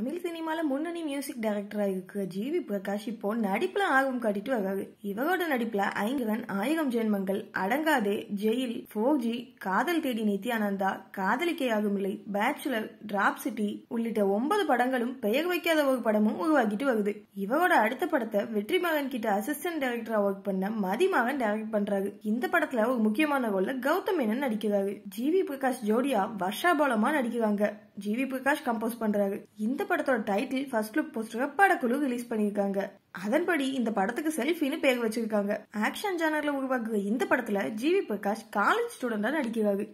தமிழ் சினிமால முன்னணி மியூசிக் டைரக்டரா இருக்க ஜிவி பிரகாஷ் இப்போ நடிப்புல ஆர்வம் காட்டிட்டு வராது இவரோட நடிப்புல ஐங்கரன் ஆயிரம் ஜென்மங்கள் அடங்காதே ஜெயில் போர் ஜி காதல் தேடி நித்யானந்தா ஆனந்தா ஆகும் இல்லை பேச்சுலர் டிராப் சிட்டி உள்ளிட்ட ஒன்பது படங்களும் பெயர் வைக்காத ஒரு படமும் உருவாக்கிட்டு வருது இவரோட அடுத்த படத்தை வெற்றி மகன் கிட்ட அசிஸ்டன்ட் டைரக்டரா ஒர்க் பண்ண மதிமகன் டைரக்ட் பண்றாரு இந்த படத்துல ஒரு முக்கியமான ரோல்ல கௌதம் மேனன் நடிக்கிறாரு ஜிவி பிரகாஷ் ஜோடியா வர்ஷா பலமா நடிக்கிறாங்க ஜிவி பிரகாஷ் கம்போஸ் பண்றாரு இந்த படத்தோட டைட்டில் ஃபர்ஸ்ட் லுக் போஸ்டர் படக்குழு ரிலீஸ் பண்ணியிருக்காங்க அதன்படி இந்த படத்துக்கு செல்ஃபின்னு பேர் வச்சிருக்காங்க ஆக்ஷன் ஜானர்ல உருவாக்குற இந்த படத்துல ஜிவி பிரகாஷ் காலேஜ் ஸ்டூடெண்டா நடிக்கிறாரு